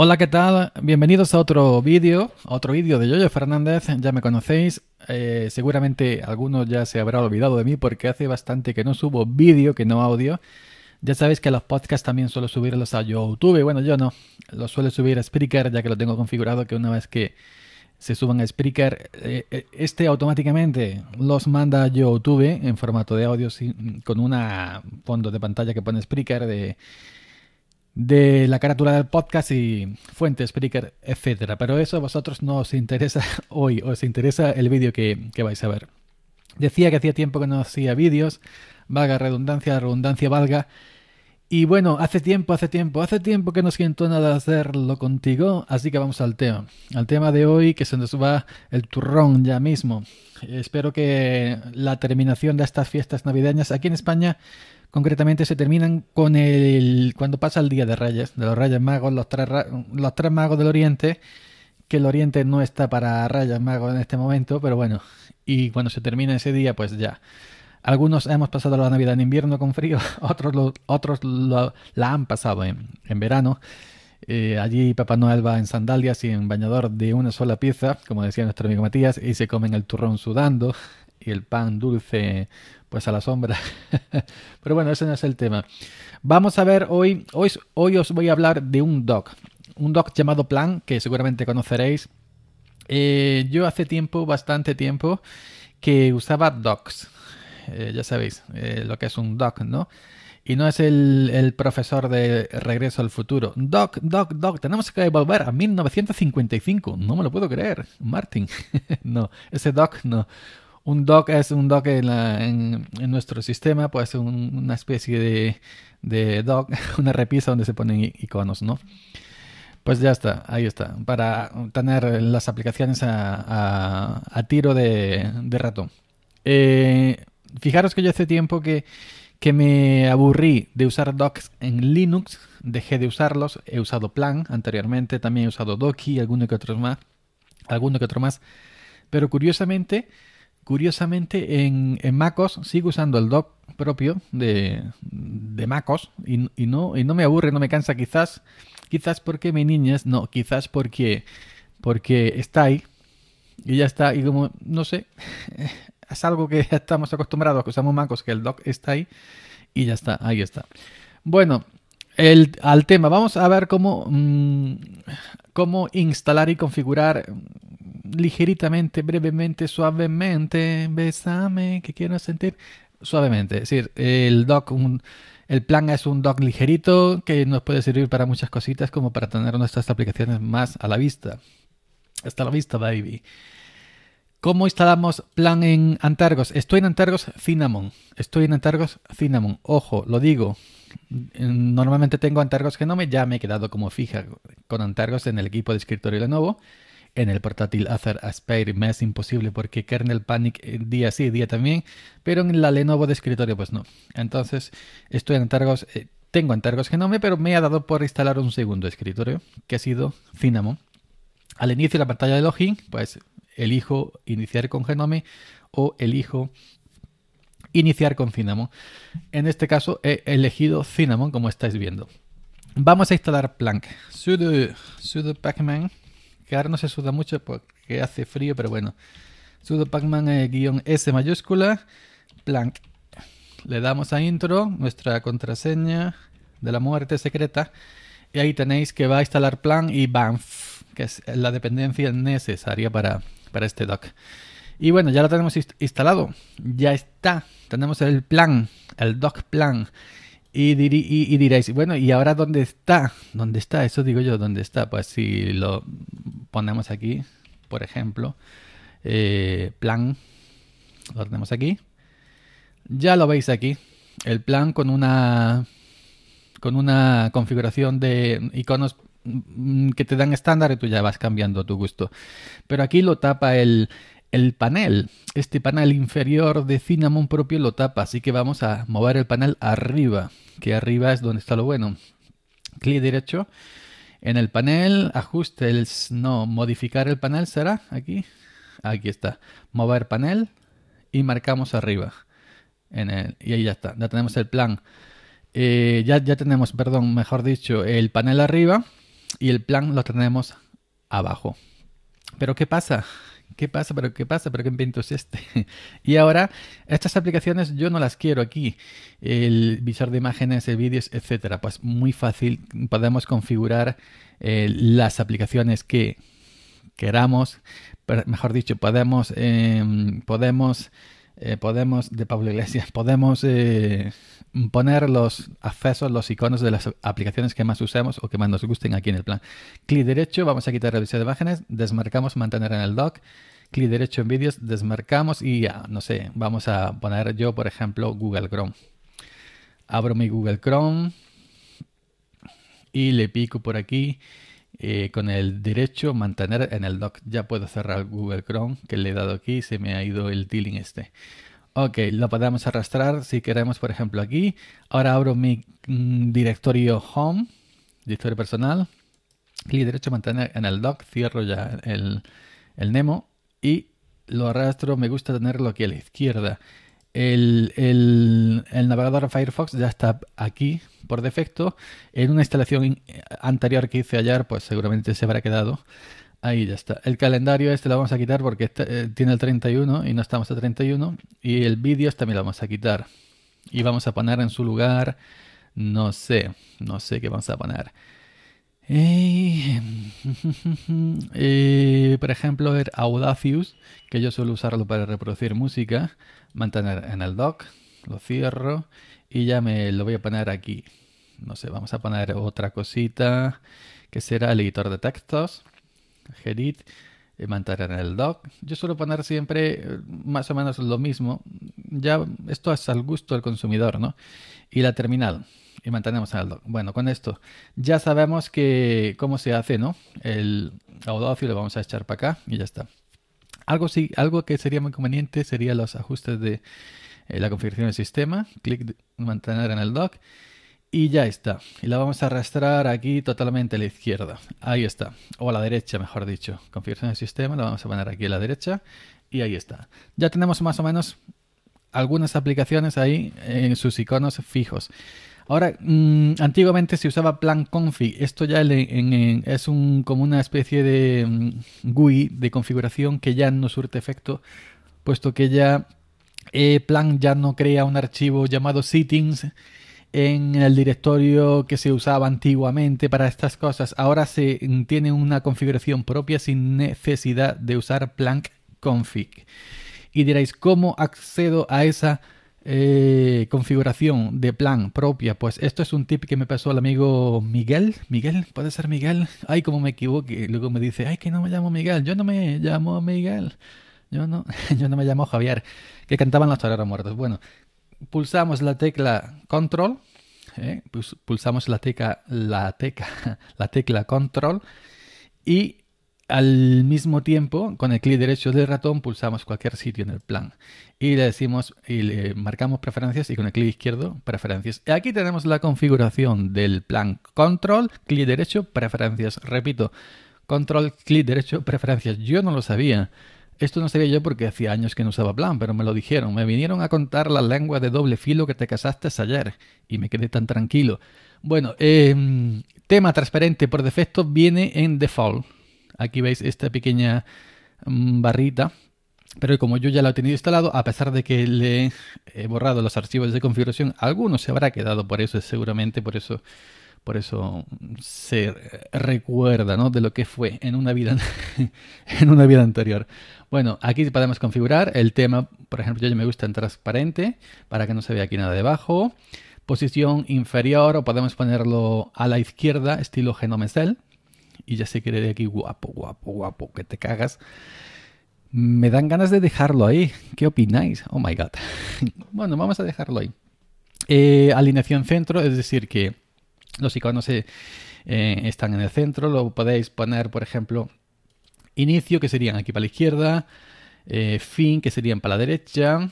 Hola, ¿qué tal? Bienvenidos a otro vídeo, otro vídeo de Yoyo Fernández, ya me conocéis, eh, seguramente algunos ya se habrá olvidado de mí porque hace bastante que no subo vídeo, que no audio. Ya sabéis que los podcasts también suelo subirlos a YouTube, bueno yo no, los suelo subir a Spreaker ya que lo tengo configurado que una vez que se suban a Spreaker, eh, eh, este automáticamente los manda a YouTube en formato de audio con un fondo de pantalla que pone Spreaker de de la carátula del podcast y fuentes, speaker, etcétera. Pero eso a vosotros no os interesa hoy, os interesa el vídeo que, vais a ver. Decía que hacía tiempo que no hacía vídeos, valga redundancia, redundancia valga. Y bueno, hace tiempo, hace tiempo, hace tiempo que no siento nada hacerlo contigo, así que vamos al tema. Al tema de hoy que se nos va el turrón ya mismo. Espero que la terminación de estas fiestas navideñas aquí en España Concretamente se terminan con el cuando pasa el día de Reyes, de los Reyes Magos, los tres, los magos del Oriente, que el Oriente no está para Reyes Magos en este momento, pero bueno, y cuando se termina ese día, pues ya. Algunos hemos pasado la Navidad en invierno con frío, otros, otros la han pasado en, en verano. Eh, allí Papá Noel va en sandalias y en bañador de una sola pieza, como decía nuestro amigo Matías, y se comen el turrón sudando y el pan dulce pues a la sombra. Pero bueno, ese no es el tema. Vamos a ver hoy, hoy, hoy os voy a hablar de un doc, un doc llamado Plan, que seguramente conoceréis. Eh, yo hace tiempo, bastante tiempo, que usaba docs. Eh, ya sabéis eh, lo que es un doc, ¿no? Y no es el, el, profesor de Regreso al Futuro. Doc, Doc, Doc, tenemos que volver a 1955. No me lo puedo creer, Martin. no, ese Doc no un dock es un dock en, nuestro sistema, puede ser una especie de, de dock, una repisa donde se ponen iconos, ¿no? Pues ya está, ahí está, para tener las aplicaciones a, a, tiro de, de ratón. Eh, fijaros que yo hace tiempo que, me aburrí de usar docs en Linux, dejé de usarlos, he usado Plan anteriormente, también he usado Doki, alguno que más, alguno que otro más, pero curiosamente Curiosamente, en, MacOS sigo usando el dock propio de, MacOS y, no, no me aburre, no me cansa. Quizás, quizás porque mi niñez, no, quizás porque, porque está ahí y ya está. Y como, no sé, es algo que ya estamos acostumbrados, que usamos MacOS, que el doc está ahí y ya está, ahí está. Bueno, el, al tema, vamos a ver cómo, mm, cómo instalar y configurar ligeritamente, brevemente, suavemente, besame, que quiero sentir suavemente. Es decir, el doc, el plan es un doc ligerito que nos puede servir para muchas cositas, como para tener nuestras aplicaciones más a la vista. Hasta la vista, baby. ¿Cómo instalamos plan en Antargos? Estoy en Antargos Cinnamon. Estoy en Antargos Cinnamon. Ojo, lo digo. Normalmente tengo Antargos Genome, ya me he quedado como fija con Antargos en el equipo de escritorio Lenovo en el portátil hacer Aspire me es imposible porque Kernel Panic eh, día sí, día también, pero en la Lenovo de escritorio pues no. Entonces estoy en encargos, tengo eh, tengo encargos Genome, pero me ha dado por instalar un segundo escritorio que ha sido Cinnamon. Al inicio de la pantalla de login, pues elijo iniciar con Genome o elijo iniciar con Cinnamon. En este caso he elegido Cinnamon como estáis viendo. Vamos a instalar Plank. Sudo, sudo pacman que ahora no se suda mucho porque hace frío, pero bueno. Sudo Pacman eh, S mayúscula, Plan. Le damos a intro, nuestra contraseña de la muerte secreta. Y ahí tenéis que va a instalar plan y bamf, que es la dependencia necesaria para, para este doc. Y bueno, ya lo tenemos instalado. Ya está. Tenemos el plan, el doc plan. Y, diréis, bueno, ¿y ahora dónde está? ¿Dónde está? Eso digo yo, ¿dónde está? Pues si lo ponemos aquí, por ejemplo, eh, plan, lo tenemos aquí. Ya lo veis aquí, el plan con una, con una configuración de iconos mm, que te dan estándar y tú ya vas cambiando a tu gusto. Pero aquí lo tapa el, el panel, este panel inferior de Cinnamon propio lo tapa, así que vamos a mover el panel arriba, que arriba es donde está lo bueno. Clic derecho en el panel, ajustes, no, modificar el panel será aquí, aquí está, mover panel y marcamos arriba. En y ahí ya está, ya tenemos el plan. Eh, ya, ya tenemos, perdón, mejor dicho, el panel arriba y el plan lo tenemos abajo. Pero ¿qué pasa? ¿qué pasa? ¿Pero qué pasa? ¿Pero qué invento es este? y ahora, estas aplicaciones yo no las quiero aquí. El visor de imágenes, el vídeos, etcétera. Pues muy fácil, podemos configurar eh, las aplicaciones que queramos, pero mejor dicho, podemos, em, podemos eh, podemos, de Pablo Iglesias, podemos eh, poner los accesos, los iconos de las aplicaciones que más usemos o que más nos gusten aquí en el plan. Clic derecho, vamos a quitar revisión de imágenes, desmarcamos mantener en el dock, clic derecho en vídeos, desmarcamos y ya, no sé, vamos a poner yo, por ejemplo, Google Chrome. Abro mi Google Chrome y le pico por aquí eh, con el derecho mantener en el dock. Ya puedo cerrar Google Chrome, que le he dado aquí se me ha ido el tiling este. Ok, lo podemos arrastrar si queremos, por ejemplo, aquí. Ahora abro mi mm, directorio home, directorio personal. Clic derecho, mantener en el dock, cierro ya el, el Nemo y lo arrastro. Me gusta tenerlo aquí a la izquierda el, el, navegador Firefox ya está aquí por defecto. En una instalación anterior que hice ayer, pues seguramente se habrá quedado. Ahí ya está. El calendario este lo vamos a quitar porque este, eh, tiene el 31 y no estamos a 31. Y el vídeo también lo vamos a quitar. Y vamos a poner en su lugar, no sé, no sé qué vamos a poner. Eh, por ejemplo, el Audacious, que yo suelo usarlo para reproducir música, mantener en el dock, lo cierro y ya me lo voy a poner aquí. No sé, vamos a poner otra cosita que será el editor de textos, Gedit, eh, mantener en el dock. Yo suelo poner siempre eh, más o menos lo mismo. Ya esto es al gusto del consumidor, ¿no? Y la terminal. Y mantenemos el dock. Bueno, con esto ya sabemos que cómo se hace, ¿no? El audacio lo vamos a echar para acá y ya está. Algo, sí, algo que sería muy conveniente serían los ajustes de eh, la configuración del sistema. Clic, mantener en el dock. Y ya está. Y la vamos a arrastrar aquí totalmente a la izquierda. Ahí está. O a la derecha, mejor dicho. Configuración del sistema, la vamos a poner aquí a la derecha. Y ahí está. Ya tenemos más o menos algunas aplicaciones ahí en sus iconos fijos. Ahora, mm, antiguamente se usaba plan Esto ya es un, como una especie de mm, GUI de configuración que ya no surte efecto, puesto que ya eh, plan ya no crea un archivo llamado settings en el directorio que se usaba antiguamente para estas cosas. Ahora se tiene una configuración propia sin necesidad de usar plank config. Y diréis, ¿cómo accedo a esa eh, configuración de plan propia? Pues esto es un tip que me pasó el amigo Miguel. Miguel, ¿puede ser Miguel? Ay, como me equivoqué. Luego me dice, ay, que no me llamo Miguel. Yo no me llamo Miguel. Yo no, yo no me llamo Javier, que cantaban los toreros muertos. Bueno, pulsamos la tecla control, ¿eh? pulsamos la la, la tecla control y al mismo tiempo con el clic derecho del ratón pulsamos cualquier sitio en el plan y le decimos y le marcamos preferencias y con el clic izquierdo preferencias. Aquí tenemos la configuración del plan control, clic derecho, preferencias. Repito, control, clic derecho, preferencias. Yo no lo sabía. Esto no sabía yo porque hacía años que no usaba plan, pero me lo dijeron. Me vinieron a contar la lengua de doble filo que te casaste ayer y me quedé tan tranquilo. Bueno, em, tema transparente por defecto viene en default. Aquí veis esta pequeña mm, barrita. Pero como yo ya la he tenido instalado, a pesar de que le he borrado los archivos de configuración, alguno se habrá quedado por eso, seguramente por eso por eso se eh, recuerda de lo que fue en una, vida, en una vida anterior. Bueno, aquí podemos configurar el tema, por ejemplo, yo me gusta en transparente para que no se vea aquí nada debajo. Posición inferior o podemos ponerlo a la izquierda, estilo Genomecel. Y ya se quiere de aquí guapo, guapo, guapo, que te cagas. Me dan ganas de dejarlo ahí. ¿Qué opináis? Oh my god. bueno, vamos a dejarlo ahí. Eh, alineación centro, es decir, que los iconos eh, eh, están en el centro, lo podéis poner, por ejemplo, inicio, que serían aquí para la izquierda, eh, fin, que serían para la derecha,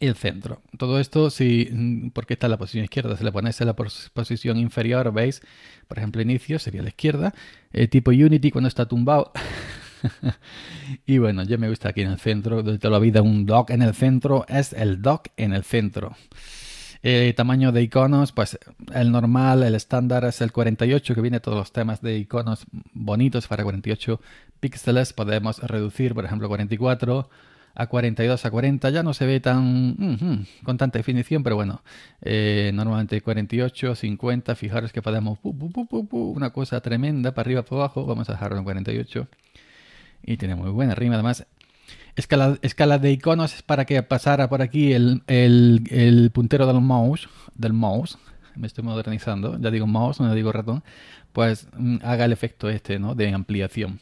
y el centro. Todo esto, si, mm, porque está en la posición izquierda, si le ponéis en la posición inferior, veis, por ejemplo, inicio sería la izquierda, el tipo Unity cuando está tumbado. y bueno, yo me gusta aquí en el centro, de toda la vida un dock en el centro es el dock en el centro. Eh, tamaño de iconos, pues el normal, el estándar es el 48, que viene todos los temas de iconos bonitos para 48 píxeles. Podemos reducir, por ejemplo, 44 a 42 a 40 ya no se ve tan con tanta definición, pero bueno, eh, normalmente 48, 50, fijaros que podemos una cosa tremenda para arriba, para abajo, vamos a dejarlo en 48 y tiene muy buena rima además escala, de iconos es para que pasara por aquí el, puntero del mouse, del mouse, me estoy modernizando, ya digo mouse, no digo ratón, pues mm, haga el efecto este, ¿no? De ampliación.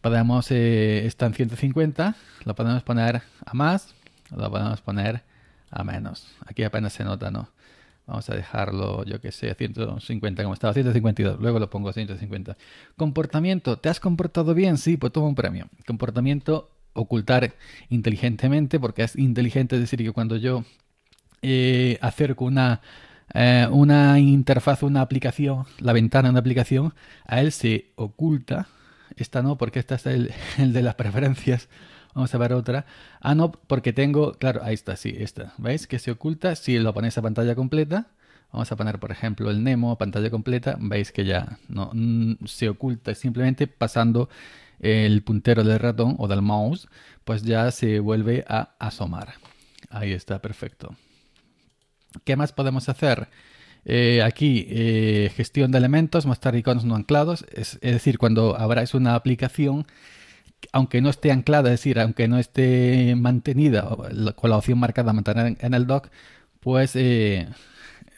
Podemos, eh, está en 150, lo podemos poner a más, lo podemos poner a menos. Aquí apenas se nota, ¿no? Vamos a dejarlo, yo que sé, 150 como estaba, 152, luego lo pongo a 150. Comportamiento, ¿te has comportado bien? Sí, pues toma un premio. Comportamiento ocultar inteligentemente, porque es inteligente, decir, que cuando yo eh, acerco una, eh, una interfaz, una aplicación, la ventana una aplicación, a él se oculta, esta no, porque esta es el, el de las preferencias, vamos a ver otra, ah no, porque tengo, claro, ahí está, sí, esta, ¿veis? Que se oculta si lo ponéis a pantalla completa, Vamos a poner, por ejemplo, el Nemo, a pantalla completa. Veis que ya no se oculta simplemente pasando el puntero del ratón o del mouse, pues ya se vuelve a asomar. Ahí está, perfecto. ¿Qué más podemos hacer? Eh, aquí, eh, gestión de elementos, mostrar iconos no anclados, es, decir, cuando abráis una aplicación, aunque no esté anclada, es decir, aunque no esté mantenida con la opción marcada mantener en el dock, pues eh,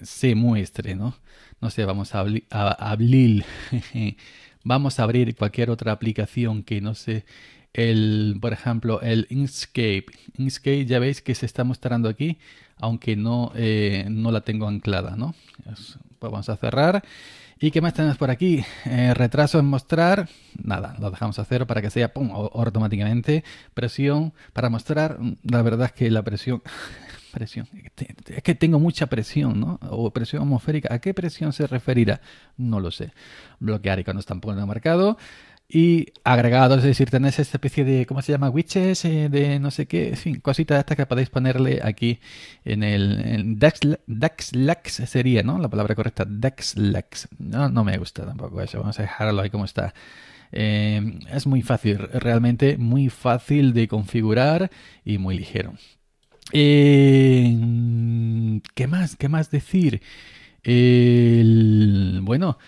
se muestre, ¿no? No sé, vamos a, abrir vamos a abrir cualquier otra aplicación que no sé, el, por ejemplo, el Inkscape. Inkscape ya veis que se está mostrando aquí, aunque no, eh, no la tengo anclada, ¿no? Pues vamos a cerrar. ¿Y qué más tenemos por aquí? Eh, retraso en mostrar. Nada, lo dejamos hacer para que sea automáticamente. Presión para mostrar. La verdad es que la presión presión? Es que tengo mucha presión, ¿no? O presión atmosférica. ¿A qué presión se referirá? No lo sé. Bloquear y tampoco están poniendo marcado. Y agregados, es decir, tenéis esta especie de, ¿cómo se llama? witches eh, de no sé qué, en fin, cositas estas que podéis ponerle aquí en el en sería, ¿no? La palabra correcta, Daxlax. No, no me gusta tampoco eso, vamos a dejarlo ahí como está. Eh, es muy fácil, realmente muy fácil de configurar y muy ligero. Eh, ¿Qué más? ¿Qué más decir? bueno,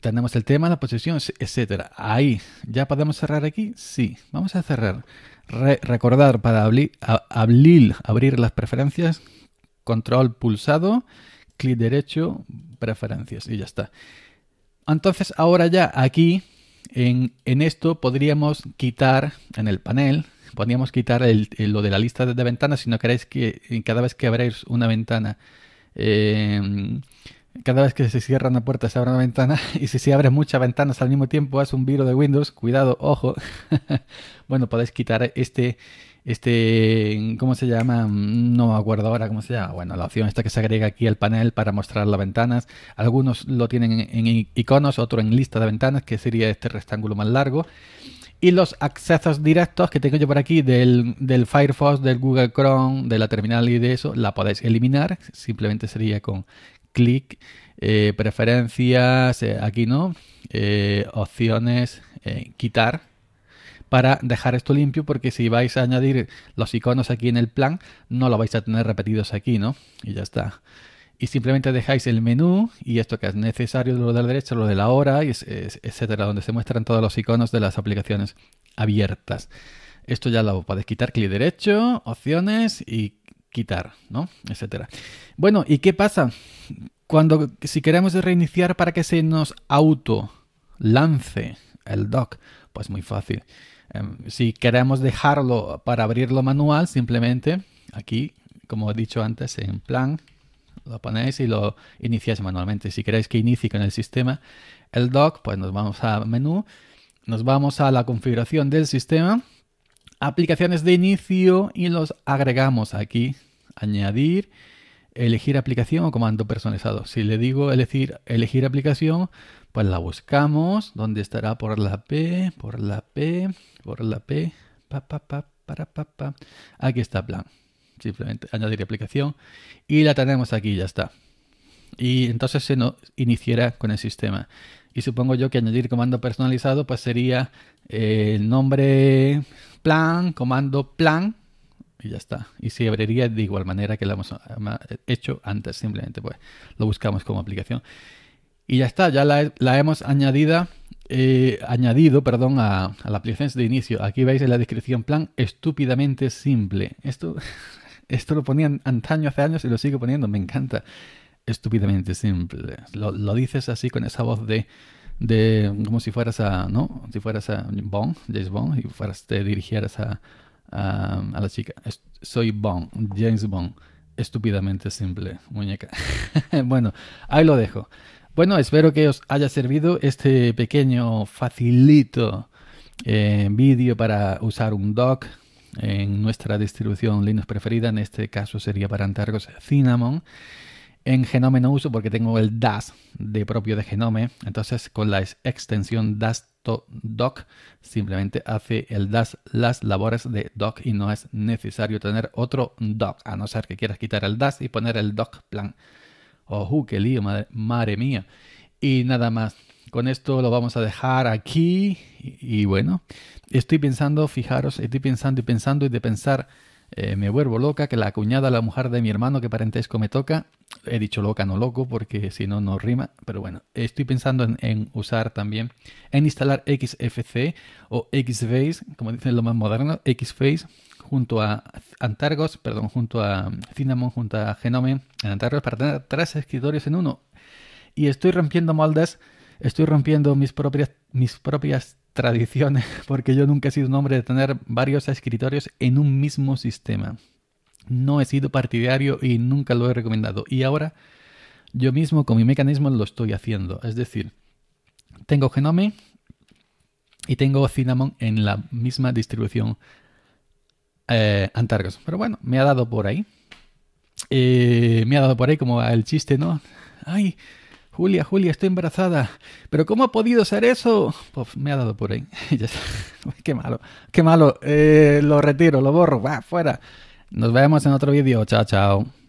tenemos el tema, la posesión, etcétera. Ahí, ¿ya podemos cerrar aquí? Sí, vamos a cerrar. recordar para abrir, abrir, las preferencias, control pulsado, clic derecho, preferencias y ya está. Entonces, ahora ya aquí, en esto, podríamos quitar en el panel podríamos quitar el, lo de la lista de, ventanas si no queréis que cada vez que abráis una ventana, em, cada vez que se cierra una puerta se abre una ventana y si se abren muchas ventanas al mismo tiempo Hace un viro de Windows, cuidado, ojo. bueno, podéis quitar este, este, ¿cómo se llama? Mm, no me acuerdo ahora cómo se llama. Bueno, la opción esta que se agrega aquí al panel para mostrar las ventanas. Algunos lo tienen en iconos, otro en lista de ventanas, que sería este rectángulo más largo y los accesos directos que tengo yo por aquí del, Firefox, del Google Chrome, de la terminal y de eso, la podéis eliminar. Simplemente sería con clic, eh, preferencias, eh, aquí no, eh, opciones, quitar para dejar esto limpio porque si vais a añadir los iconos aquí en el plan no lo vais a tener repetidos aquí, ¿no? Y ya está y simplemente dejáis el menú y esto que es necesario, lo del derecho, lo de la hora, y etcétera, donde se muestran todos los iconos de las aplicaciones abiertas. Esto ya lo podéis quitar, clic derecho, opciones y quitar, ¿no? Etcétera. Bueno, ¿y qué pasa? Cuando, si queremos reiniciar para que se nos auto lance el dock, pues muy fácil. Em, si queremos dejarlo para abrirlo manual, simplemente aquí, como he dicho antes, en plan, lo ponéis y lo iniciáis manualmente. Si queréis que inicie con el sistema el doc, pues nos vamos a menú, nos vamos a la configuración del sistema, aplicaciones de inicio y los agregamos aquí. Añadir, elegir aplicación o comando personalizado. Si le digo elegir, elegir aplicación, pues la buscamos. ¿Dónde estará? Por la P, por la P, por la P. Pa, pa, pa, para, Aquí está plan. Simplemente añadir aplicación y la tenemos aquí, ya está. Y entonces se nos iniciará con el sistema. Y supongo yo que añadir comando personalizado pues sería eh, el nombre plan, comando plan y ya está. Y se abriría de igual manera que lo hemos hecho antes, simplemente pues lo buscamos como aplicación. Y ya está, ya la, hemos añadida, eh, añadido perdón, a, a, la aplicación de inicio. Aquí veis en la descripción plan estúpidamente simple. Esto Esto lo ponían antaño, hace años, y lo sigo poniendo. Me encanta. Estúpidamente simple. Lo, dices así con esa voz de, de. como si fueras a. ¿No? Si fueras a Bon. James Bond, y fueras, te dirigieras a, a, a la chica. soy Bon. James Bond. Estúpidamente simple, muñeca. bueno, ahí lo dejo. Bueno, espero que os haya servido este pequeño, facilito eh, vídeo para usar un doc en nuestra distribución Linux preferida, en este caso sería para Antargos Cinnamon. En Genome no uso porque tengo el DAS de propio de Genome, entonces con la extensión DAS doc simplemente hace el das las labores de doc y no es necesario tener otro doc a no ser que quieras quitar el das y poner el doc plan oh qué lío madre mía y nada más con esto lo vamos a dejar aquí y, bueno, estoy pensando, fijaros, estoy pensando y pensando y de pensar eh, me vuelvo loca, que la cuñada, la mujer de mi hermano, que parentesco me toca, he dicho loca, no loco, porque si no, no rima, pero bueno, estoy pensando en, usar también, en instalar XFC o XFace, como dicen los más modernos, XFace, junto a Antargos, perdón, junto a Cinnamon, junto a Genome, en Antargos, para tener tres escritorios en uno. Y estoy rompiendo moldes Estoy rompiendo mis propias, mis propias tradiciones porque yo nunca he sido un hombre de tener varios escritorios en un mismo sistema. No he sido partidario y nunca lo he recomendado. Y ahora yo mismo con mi mecanismo lo estoy haciendo. Es decir, tengo Genome y tengo Cinnamon en la misma distribución eh, Antargos. Pero bueno, me ha dado por ahí. Eh, me ha dado por ahí como el chiste, ¿no? Ay, Julia, Julia, estoy embarazada. Pero ¿cómo ha podido ser eso? Pues me ha dado por ahí. qué malo, qué malo. Eh, lo retiro, lo borro, va, fuera. Nos vemos en otro vídeo. Chao, chao.